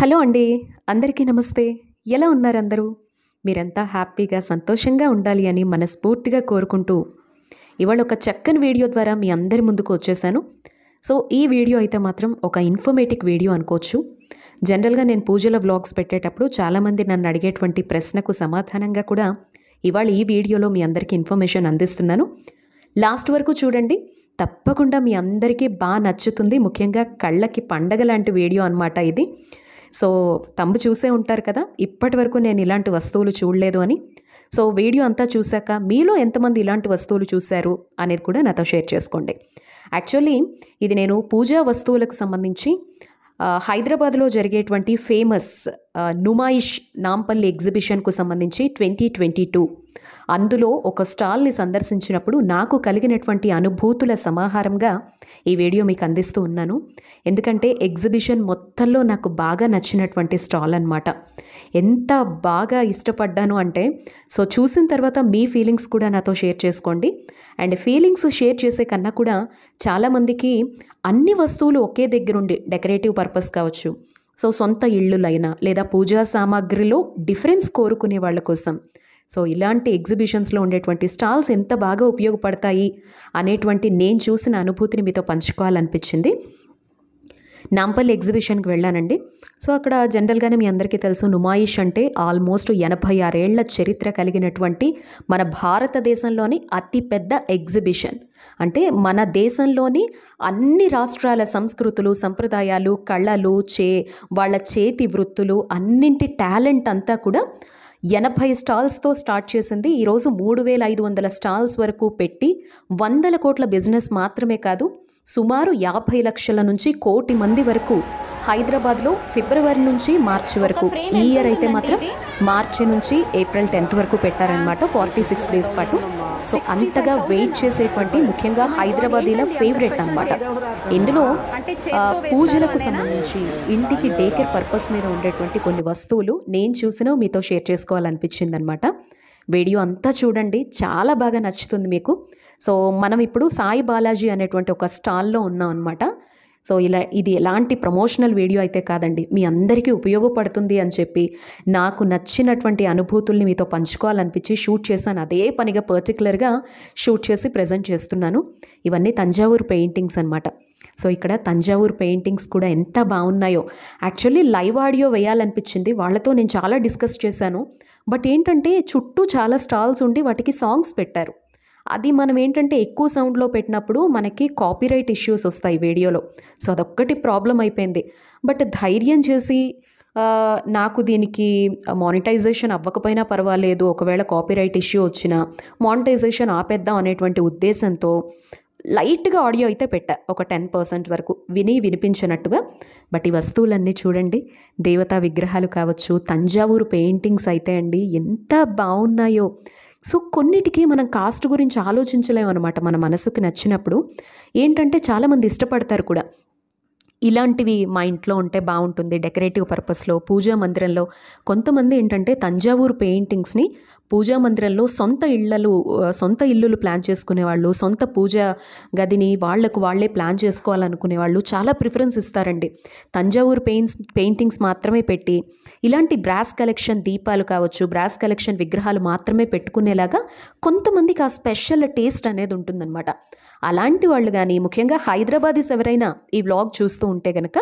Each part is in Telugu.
హలో అండి అందరికీ నమస్తే ఎలా ఉన్నారు అందరూ మీరంతా హ్యాపీగా సంతోషంగా ఉండాలి అని మనస్ఫూర్తిగా కోరుకుంటూ ఇవాళ ఒక చక్కని వీడియో ద్వారా మీ అందరి ముందుకు వచ్చేసాను సో ఈ వీడియో అయితే మాత్రం ఒక ఇన్ఫర్మేటివ్ వీడియో అనుకోవచ్చు జనరల్గా నేను పూజల వ్లాగ్స్ పెట్టేటప్పుడు చాలామంది నన్ను అడిగేటువంటి ప్రశ్నకు సమాధానంగా కూడా ఇవాళ ఈ వీడియోలో మీ అందరికీ ఇన్ఫర్మేషన్ అందిస్తున్నాను లాస్ట్ వరకు చూడండి తప్పకుండా మీ అందరికీ బాగా నచ్చుతుంది ముఖ్యంగా కళ్ళకి పండగ లాంటి వీడియో అనమాట ఇది సో తమ్ము చూసే ఉంటారు కదా ఇప్పటి వరకు నేను ఇలాంటి వస్తువులు చూడలేదు అని సో వీడియో అంతా చూశాక మీలో ఎంతమంది ఇలాంటి వస్తువులు చూశారు అనేది కూడా నాతో షేర్ చేసుకోండి యాక్చువల్లీ ఇది నేను పూజా వస్తువులకు సంబంధించి హైదరాబాద్లో జరిగేటువంటి ఫేమస్ నుమాయిష్ నాంపల్లి ఎగ్జిబిషన్కు సంబంధించి ట్వంటీ ట్వంటీ టూ అందులో ఒక స్టాల్ని సందర్శించినప్పుడు నాకు కలిగినటువంటి అనుభూతుల సమాహారంగా ఈ వీడియో మీకు అందిస్తూ ఉన్నాను ఎందుకంటే ఎగ్జిబిషన్ మొత్తంలో నాకు బాగా నచ్చినటువంటి స్టాల్ అనమాట ఎంత బాగా ఇష్టపడ్డాను అంటే సో చూసిన తర్వాత మీ ఫీలింగ్స్ కూడా నాతో షేర్ చేసుకోండి అండ్ ఫీలింగ్స్ షేర్ చేసే కన్నా కూడా చాలామందికి అన్ని వస్తువులు ఒకే దగ్గరుండి డెకరేటివ్ పర్పస్ కావచ్చు సో సొంత ఇళ్ళులైనా లేదా పూజా సామాగ్రిలో డిఫరెన్స్ కోరుకునే వాళ్ళ కోసం సో ఇలాంటి ఎగ్జిబిషన్స్లో ఉండేటువంటి స్టాల్స్ ఎంత బాగా ఉపయోగపడతాయి అనేటువంటి నేను చూసిన అనుభూతిని మీతో పంచుకోవాలనిపించింది నాంపల్లి ఎగ్జిబిషన్కి వెళ్ళానండి సో అక్కడ జనరల్గానే మీ అందరికీ తెలుసు నుమాయిష్ అంటే ఆల్మోస్ట్ ఎనభై ఆరేళ్ల చరిత్ర కలిగినటువంటి మన భారతదేశంలోని అతిపెద్ద ఎగ్జిబిషన్ అంటే మన దేశంలోని అన్ని రాష్ట్రాల సంస్కృతులు సంప్రదాయాలు కళలు చే వాళ్ళ చేతి వృత్తులు అన్నింటి టాలెంట్ అంతా కూడా ఎనభై స్టాల్స్తో స్టార్ట్ చేసింది ఈరోజు మూడు వేల ఐదు వందల స్టాల్స్ వరకు పెట్టి వందల కోట్ల బిజినెస్ మాత్రమే కాదు సుమారు యాభై లక్షల నుంచి కోటి మంది వరకు హైదరాబాద్లో ఫిబ్రవరి నుంచి మార్చి వరకు ఈ ఇయర్ అయితే మాత్రం మార్చి నుంచి ఏప్రిల్ టెన్త్ వరకు పెట్టారనమాట ఫార్టీ సిక్స్ డేస్ పాటు సో అంతగా వెయిట్ చేసేటువంటి ముఖ్యంగా హైదరాబాదీల ఫేవరెట్ అనమాట ఇందులో పూజలకు సంబంధించి ఇంటికి డేకేర్ పర్పస్ మీద ఉండేటువంటి కొన్ని వస్తువులు నేను చూసినా మీతో షేర్ చేసుకోవాలనిపించింది అనమాట వీడియో అంతా చూడండి చాలా బాగా నచ్చుతుంది మీకు సో మనం ఇప్పుడు సాయి బాలాజీ అనేటువంటి ఒక స్టాల్లో ఉన్నాం అనమాట సో ఇలా ఇది ఎలాంటి ప్రమోషనల్ వీడియో అయితే కాదండి మీ అందరికీ ఉపయోగపడుతుంది అని చెప్పి నాకు నచ్చినటువంటి అనుభూతుల్ని మీతో పంచుకోవాలనిపించి షూట్ చేశాను అదే పనిగా పర్టికులర్గా షూట్ చేసి ప్రజెంట్ చేస్తున్నాను ఇవన్నీ తంజావూరు పెయింటింగ్స్ అనమాట సో ఇక్కడ తంజావూరు పెయింటింగ్స్ కూడా ఎంత బాగున్నాయో యాక్చువల్లీ లైవ్ ఆడియో వేయాలనిపించింది వాళ్ళతో నేను చాలా డిస్కస్ చేశాను బట్ ఏంటంటే చుట్టూ చాలా స్టాల్స్ ఉండి వాటికి సాంగ్స్ పెట్టారు అది మనం ఏంటంటే ఎక్కువ సౌండ్లో పెట్టినప్పుడు మనకి కాపీరైట్ ఇష్యూస్ వస్తాయి వీడియోలో సో అదొక్కటి ప్రాబ్లం అయిపోయింది బట్ ధైర్యం చేసి నాకు దీనికి మానిటైజేషన్ అవ్వకపోయినా పర్వాలేదు ఒకవేళ కాపీరైట్ ఇష్యూ వచ్చినా మానిటైజేషన్ ఆపేద్దాం అనేటువంటి ఉద్దేశంతో లైట్గా ఆడియో అయితే పెట్టా ఒక టెన్ పర్సెంట్ వరకు విని వినిపించినట్టుగా బట్ ఈ వస్తువులన్నీ చూడండి దేవతా విగ్రహాలు కావచ్చు తంజావూరు పెయింటింగ్స్ అయితే అండి ఎంత బాగున్నాయో సో కొన్నిటికి మనం కాస్ట్ గురించి ఆలోచించలేము అనమాట మన మనసుకు నచ్చినప్పుడు ఏంటంటే చాలామంది ఇష్టపడతారు కూడా ఇలాంటివి మా ఇంట్లో ఉంటే బాగుంటుంది డెకరేటివ్ పర్పస్లో పూజా మందిరంలో కొంతమంది ఏంటంటే తంజావూరు పెయింటింగ్స్ని పూజా మందిరంలో సొంత ఇళ్ళలు సొంత ఇల్లులు ప్లాన్ చేసుకునే వాళ్ళు సొంత పూజ గదిని వాళ్లకు వాళ్లే ప్లాన్ చేసుకోవాలనుకునే వాళ్ళు చాలా ప్రిఫరెన్స్ ఇస్తారండి తంజావూరు పెయింట్స్ పెయింటింగ్స్ మాత్రమే పెట్టి ఇలాంటి బ్రాస్ కలెక్షన్ దీపాలు కావచ్చు బ్రాస్ కలెక్షన్ విగ్రహాలు మాత్రమే పెట్టుకునేలాగా కొంతమందికి ఆ స్పెషల్ టేస్ట్ అనేది ఉంటుందన్నమాట అలాంటి వాళ్ళు కానీ ముఖ్యంగా హైదరాబాదీస్ ఎవరైనా ఈ వ్లాగ్ చూస్తూ ఉంటే కనుక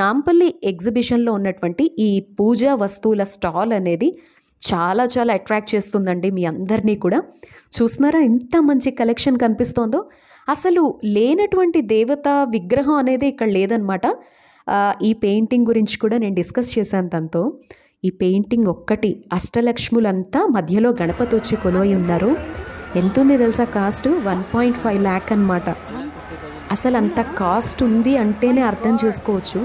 నాంపల్లి ఎగ్జిబిషన్లో ఉన్నటువంటి ఈ పూజా వస్తువుల స్టాల్ అనేది చాలా చాలా అట్రాక్ట్ చేస్తుందండి మీ అందరినీ కూడా చూస్తున్నారా ఇంత మంచి కలెక్షన్ కనిపిస్తోందో అసలు లేనటువంటి దేవత విగ్రహం అనేది ఇక్కడ లేదనమాట ఈ పెయింటింగ్ గురించి కూడా నేను డిస్కస్ చేశాను తనతో ఈ పెయింటింగ్ ఒక్కటి అష్టలక్ష్ములంతా మధ్యలో గణపతి వచ్చి కొలువై ఉన్నారు ఎంతుంది తెలుసా cost one point five lakh అనమాట అసలు అంత కాస్ట్ ఉంది అంటేనే అర్థం చేసుకోవచ్చు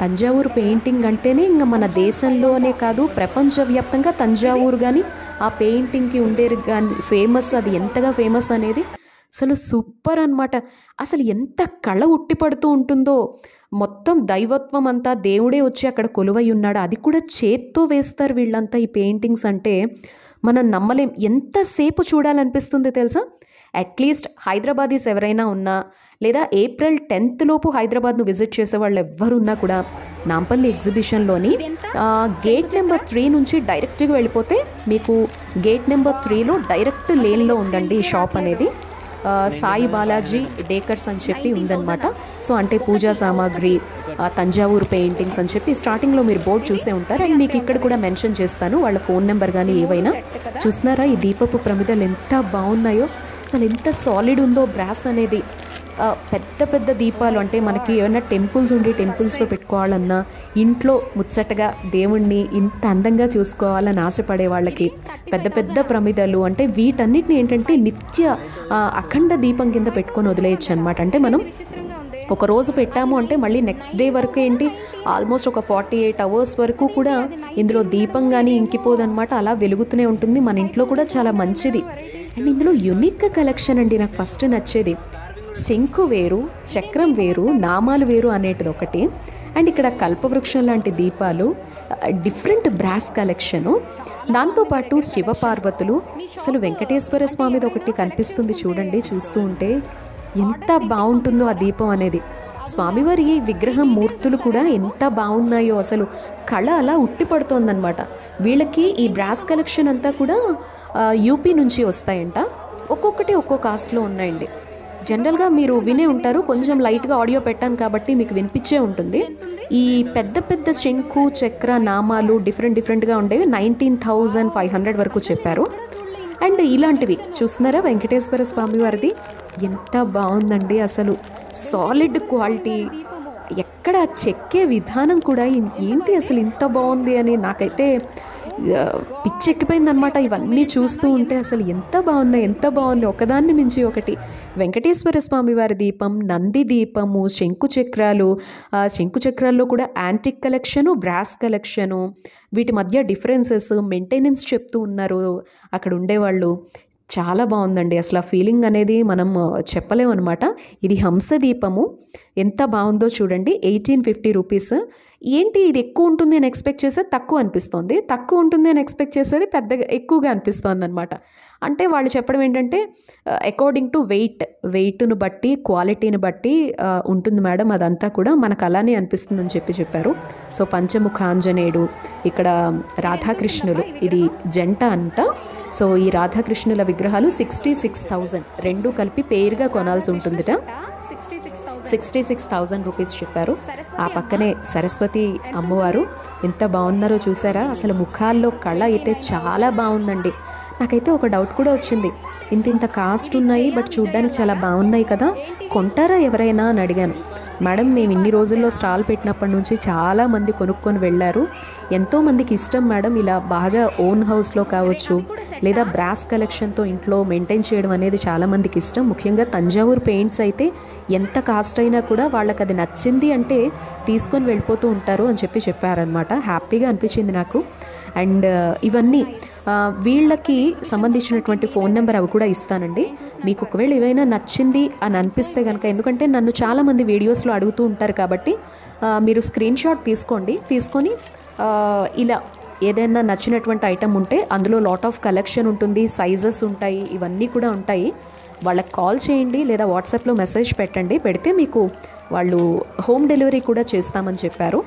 తంజావూరు పెయింటింగ్ అంటేనే ఇంకా మన దేశంలోనే కాదు ప్రపంచవ్యాప్తంగా తంజావూరు కానీ ఆ పెయింటింగ్కి ఉండేది కానీ ఫేమస్ అది ఎంతగా ఫేమస్ అనేది అసలు సూపర్ అనమాట అసలు ఎంత కళ ఉట్టిపడుతూ ఉంటుందో మొత్తం దైవత్వం అంతా దేవుడే వచ్చి అక్కడ కొలువై ఉన్నాడు అది కూడా చేత్తో వేస్తారు వీళ్ళంతా ఈ పెయింటింగ్స్ అంటే మనం నమ్మలేం ఎంతసేపు చూడాలనిపిస్తుంది తెలుసా అట్లీస్ట్ హైదరాబాదీస్ ఎవరైనా ఉన్నా లేదా ఏప్రిల్ టెన్త్ లోపు హైదరాబాద్ను విజిట్ చేసే వాళ్ళు ఎవరున్నా కూడా నాంపల్లి ఎగ్జిబిషన్లోని గేట్ నెంబర్ త్రీ నుంచి డైరెక్ట్గా వెళ్ళిపోతే మీకు గేట్ నెంబర్ త్రీలో డైరెక్ట్ లేన్లో ఉందండి ఈ షాప్ అనేది సాయి బాలాజీ డేకర్స్ అని చెప్పి ఉందన్నమాట సో అంటే పూజా సామాగ్రి తంజావూరు పెయింటింగ్స్ అని చెప్పి స్టార్టింగ్లో మీరు బోర్డు చూసే ఉంటారు అండ్ మీకు ఇక్కడ కూడా మెన్షన్ చేస్తాను వాళ్ళ ఫోన్ నెంబర్ కానీ ఏవైనా చూస్తున్నారా ఈ దీపపు ప్రమిదలు ఎంత బాగున్నాయో అసలు ఎంత సాలిడ్ ఉందో బ్రాస్ అనేది పెద్ద పెద్ద దీపాలు అంటే మనకి ఏమైనా టెంపుల్స్ ఉండి టెంపుల్స్లో పెట్టుకోవాలన్నా ఇంట్లో ముచ్చటగా దేవుణ్ణి ఇంత అందంగా చూసుకోవాలని ఆశపడే వాళ్ళకి పెద్ద పెద్ద ప్రమిదలు అంటే వీటన్నిటిని ఏంటంటే నిత్య అఖండ దీపం కింద పెట్టుకొని వదిలేయచ్చు అనమాట అంటే మనం ఒక రోజు పెట్టాము అంటే మళ్ళీ నెక్స్ట్ డే వరకు ఏంటి ఆల్మోస్ట్ ఒక ఫార్టీ ఎయిట్ అవర్స్ వరకు కూడా ఇందులో దీపం కానీ ఇంకిపోదనమాట అలా వెలుగుతూనే ఉంటుంది మన ఇంట్లో కూడా చాలా మంచిది అండ్ ఇందులో యునిక్ కలెక్షన్ అండి నాకు ఫస్ట్ నచ్చేది శంకు వేరు చక్రం వేరు నామాలు వేరు అనేటిది ఒకటి అండ్ ఇక్కడ కల్పవృక్షం లాంటి దీపాలు డిఫరెంట్ బ్రాస్ కలెక్షను దాంతోపాటు శివపార్వతులు అసలు వెంకటేశ్వర స్వామిది ఒకటి కనిపిస్తుంది చూడండి చూస్తూ ఉంటే ఎంత బాగుంటుందో ఆ దీపం అనేది స్వామివారి విగ్రహం మూర్తులు కూడా ఎంత బాగున్నాయో అసలు కళ అలా ఉట్టిపడుతోందనమాట వీళ్ళకి ఈ బ్రాస్ కలెక్షన్ అంతా కూడా యూపీ నుంచి వస్తాయంట ఒక్కొక్కటి ఒక్కో కాస్ట్లో ఉన్నాయండి జనరల్గా మీరు వినే ఉంటారు కొంచెం లైట్గా ఆడియో పెట్టాను కాబట్టి మీకు వినిపించే ఉంటుంది ఈ పెద్ద పెద్ద శంకు చక్ర నామాలు డిఫరెంట్ డిఫరెంట్గా ఉండేవి నైన్టీన్ థౌజండ్ ఫైవ్ హండ్రెడ్ వరకు చెప్పారు అండ్ ఇలాంటివి చూస్తున్నారా వెంకటేశ్వర స్వామి వారిది ఎంత బాగుందండి అసలు సాలిడ్ క్వాలిటీ ఎక్కడ చెక్కే విధానం కూడా ఏంటి అసలు ఇంత బాగుంది అని నాకైతే పిచ్చెక్కిపోయిందనమాట ఇవన్నీ చూస్తూ ఉంటే అసలు ఎంత బాగున్నాయి ఎంత బాగుంది ఒకదాన్ని మించి ఒకటి వెంకటేశ్వర స్వామి వారి దీపం నంది దీపము శంకు చక్రాలు శంకు చక్రాల్లో కూడా యాంటిక్ కలెక్షను బ్రాస్ కలెక్షను వీటి మధ్య డిఫరెన్సెస్ మెయింటెనెన్స్ చెప్తూ ఉన్నారు అక్కడ ఉండేవాళ్ళు చాలా బాగుందండి అసలు ఆ ఫీలింగ్ అనేది మనం అనమాట ఇది హంస దీపము ఎంత బాగుందో చూడండి ఎయిటీన్ ఫిఫ్టీ రూపీస్ ఏంటి ఇది ఎక్కువ ఉంటుంది అని ఎక్స్పెక్ట్ చేసేది తక్కువ అనిపిస్తుంది తక్కువ ఉంటుంది అని ఎక్స్పెక్ట్ చేసేది పెద్దగా ఎక్కువగా అనిపిస్తుంది అనమాట అంటే వాళ్ళు చెప్పడం ఏంటంటే అకార్డింగ్ టు వెయిట్ వెయిట్ను బట్టి క్వాలిటీని బట్టి ఉంటుంది మేడం అదంతా కూడా మనకు అలానే అనిపిస్తుందని చెప్పి చెప్పారు సో పంచముఖాంజనేయుడు ఇక్కడ రాధాకృష్ణులు ఇది జంట అంట సో ఈ రాధాకృష్ణుల విగ్రహాలు సిక్స్టీ సిక్స్ థౌజండ్ రెండు కలిపి పేరుగా కొనాల్సి ఉంటుందిట సిక్స్టీ సిక్స్ థౌజండ్ రూపీస్ చెప్పారు ఆ పక్కనే సరస్వతి అమ్మవారు ఎంత బాగున్నారో చూసారా అసలు ముఖాల్లో కళ అయితే చాలా బాగుందండి నాకైతే ఒక డౌట్ కూడా వచ్చింది ఇంత ఇంత కాస్ట్ ఉన్నాయి బట్ చూడ్డానికి చాలా బాగున్నాయి కదా కొంటారా ఎవరైనా అని అడిగాను మేడం మేము ఇన్ని రోజుల్లో స్టాల్ పెట్టినప్పటి నుంచి చాలామంది కొనుక్కొని వెళ్ళారు ఎంతోమందికి ఇష్టం మేడం ఇలా బాగా ఓన్ హౌస్లో కావచ్చు లేదా బ్రాస్ కలెక్షన్తో ఇంట్లో మెయింటైన్ చేయడం అనేది చాలామందికి ఇష్టం ముఖ్యంగా తంజావూరు పెయింట్స్ అయితే ఎంత కాస్ట్ అయినా కూడా వాళ్ళకి అది నచ్చింది అంటే తీసుకొని వెళ్ళిపోతూ ఉంటారు అని చెప్పి చెప్పారనమాట హ్యాపీగా అనిపించింది నాకు అండ్ uh, ఇవన్నీ uh, వీళ్ళకి సంబంధించినటువంటి ఫోన్ నెంబర్ అవి కూడా ఇస్తానండి మీకు ఒకవేళ ఏవైనా నచ్చింది అని అనిపిస్తే కనుక ఎందుకంటే నన్ను చాలామంది వీడియోస్లో అడుగుతూ ఉంటారు కాబట్టి uh, మీరు స్క్రీన్ షాట్ తీసుకోండి తీసుకొని ఇలా ఏదైనా నచ్చినటువంటి ఐటెం ఉంటే అందులో లాట్ ఆఫ్ కలెక్షన్ ఉంటుంది సైజెస్ ఉంటాయి ఇవన్నీ కూడా ఉంటాయి వాళ్ళకి కాల్ చేయండి లేదా వాట్సాప్లో మెసేజ్ పెట్టండి పెడితే మీకు వాళ్ళు హోమ్ డెలివరీ కూడా చేస్తామని చెప్పారు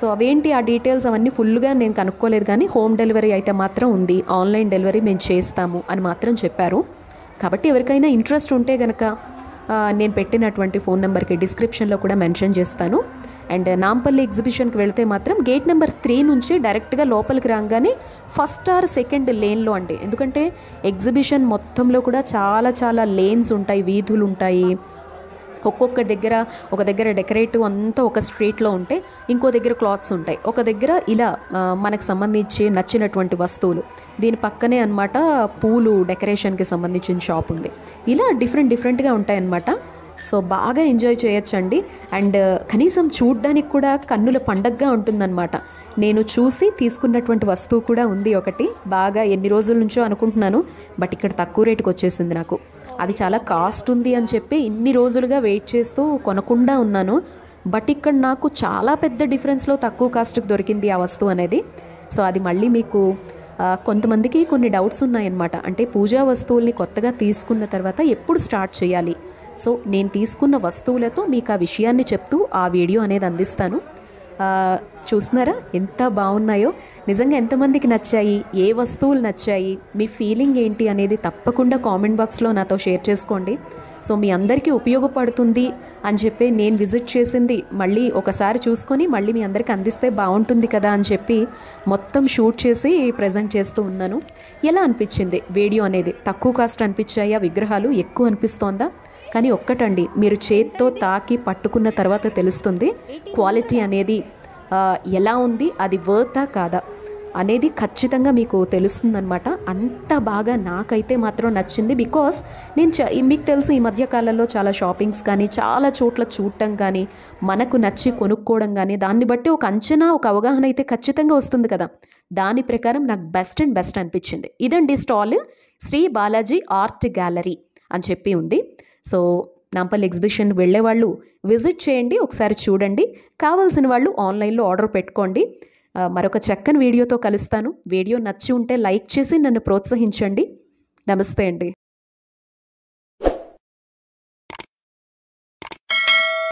సో అవేంటి ఆ డీటెయిల్స్ అవన్నీ ఫుల్గా నేను కనుక్కోలేదు కానీ హోమ్ డెలివరీ అయితే మాత్రం ఉంది ఆన్లైన్ డెలివరీ మేము చేస్తాము అని మాత్రం చెప్పారు కాబట్టి ఎవరికైనా ఇంట్రెస్ట్ ఉంటే కనుక నేను పెట్టినటువంటి ఫోన్ నెంబర్కి డిస్క్రిప్షన్లో కూడా మెన్షన్ చేస్తాను అండ్ నాంపల్లి ఎగ్జిబిషన్కి వెళితే మాత్రం గేట్ నెంబర్ త్రీ నుంచి డైరెక్ట్గా లోపలికి రాగానే ఫస్ట్ ఆర్ సెకండ్ లేన్లో అండి ఎందుకంటే ఎగ్జిబిషన్ మొత్తంలో కూడా చాలా చాలా లేన్స్ ఉంటాయి వీధులు ఉంటాయి ఒక్కొక్క దగ్గర ఒక దగ్గర డెకరేటివ్ అంతా ఒక స్ట్రీట్లో ఉంటే ఇంకో దగ్గర క్లాత్స్ ఉంటాయి ఒక దగ్గర ఇలా మనకు సంబంధించి నచ్చినటువంటి వస్తువులు దీని పక్కనే అనమాట పూలు డెకరేషన్కి సంబంధించిన షాప్ ఉంది ఇలా డిఫరెంట్ డిఫరెంట్గా ఉంటాయన్నమాట సో బాగా ఎంజాయ్ చేయొచ్చండి అండ్ కనీసం చూడ్డానికి కూడా కన్నుల పండగగా ఉంటుందన్నమాట నేను చూసి తీసుకున్నటువంటి వస్తువు కూడా ఉంది ఒకటి బాగా ఎన్ని రోజుల నుంచో అనుకుంటున్నాను బట్ ఇక్కడ తక్కువ రేటుకి వచ్చేసింది నాకు అది చాలా కాస్ట్ ఉంది అని చెప్పి ఇన్ని రోజులుగా వెయిట్ చేస్తూ కొనకుండా ఉన్నాను బట్ ఇక్కడ నాకు చాలా పెద్ద డిఫరెన్స్లో తక్కువ కాస్ట్కి దొరికింది ఆ వస్తువు అనేది సో అది మళ్ళీ మీకు కొంతమందికి కొన్ని డౌట్స్ ఉన్నాయన్నమాట అంటే పూజా వస్తువుల్ని కొత్తగా తీసుకున్న తర్వాత ఎప్పుడు స్టార్ట్ చేయాలి సో నేను తీసుకున్న వస్తువులతో మీకు ఆ విషయాన్ని చెప్తూ ఆ వీడియో అనేది అందిస్తాను చూస్తున్నారా ఎంత బాగున్నాయో నిజంగా ఎంతమందికి నచ్చాయి ఏ వస్తువులు నచ్చాయి మీ ఫీలింగ్ ఏంటి అనేది తప్పకుండా కామెంట్ బాక్స్లో నాతో షేర్ చేసుకోండి సో మీ అందరికీ ఉపయోగపడుతుంది అని చెప్పి నేను విజిట్ చేసింది మళ్ళీ ఒకసారి చూసుకొని మళ్ళీ మీ అందరికీ అందిస్తే బాగుంటుంది కదా అని చెప్పి మొత్తం షూట్ చేసి ప్రజెంట్ చేస్తూ ఉన్నాను ఎలా అనిపించింది వీడియో అనేది తక్కువ కాస్ట్ అనిపించాయా విగ్రహాలు ఎక్కువ అనిపిస్తోందా కానీ ఒక్కటండి మీరు చేత్తో తాకి పట్టుకున్న తర్వాత తెలుస్తుంది క్వాలిటీ అనేది ఎలా ఉంది అది వర్తా కాదా అనేది ఖచ్చితంగా మీకు తెలుస్తుందనమాట అంత బాగా నాకైతే మాత్రం నచ్చింది బికాస్ నేను మీకు తెలుసు ఈ మధ్యకాలంలో చాలా షాపింగ్స్ కానీ చాలా చోట్ల చూడటం కానీ మనకు నచ్చి కొనుక్కోవడం కానీ దాన్ని బట్టి ఒక అంచనా ఒక అవగాహన అయితే ఖచ్చితంగా వస్తుంది కదా దాని ప్రకారం నాకు బెస్ట్ అండ్ బెస్ట్ అనిపించింది ఇదండి stall Sri Balaji art gallery అని చెప్పి ఉంది సో నాంపల్లి ఎగ్జిబిషన్ వెళ్ళే వాళ్ళు విజిట్ చేయండి ఒకసారి చూడండి కావాల్సిన వాళ్ళు ఆన్లైన్లో ఆర్డర్ పెట్టుకోండి మరొక చక్కని వీడియోతో కలుస్తాను వీడియో నచ్చి ఉంటే లైక్ చేసి నన్ను ప్రోత్సహించండి నమస్తే అండి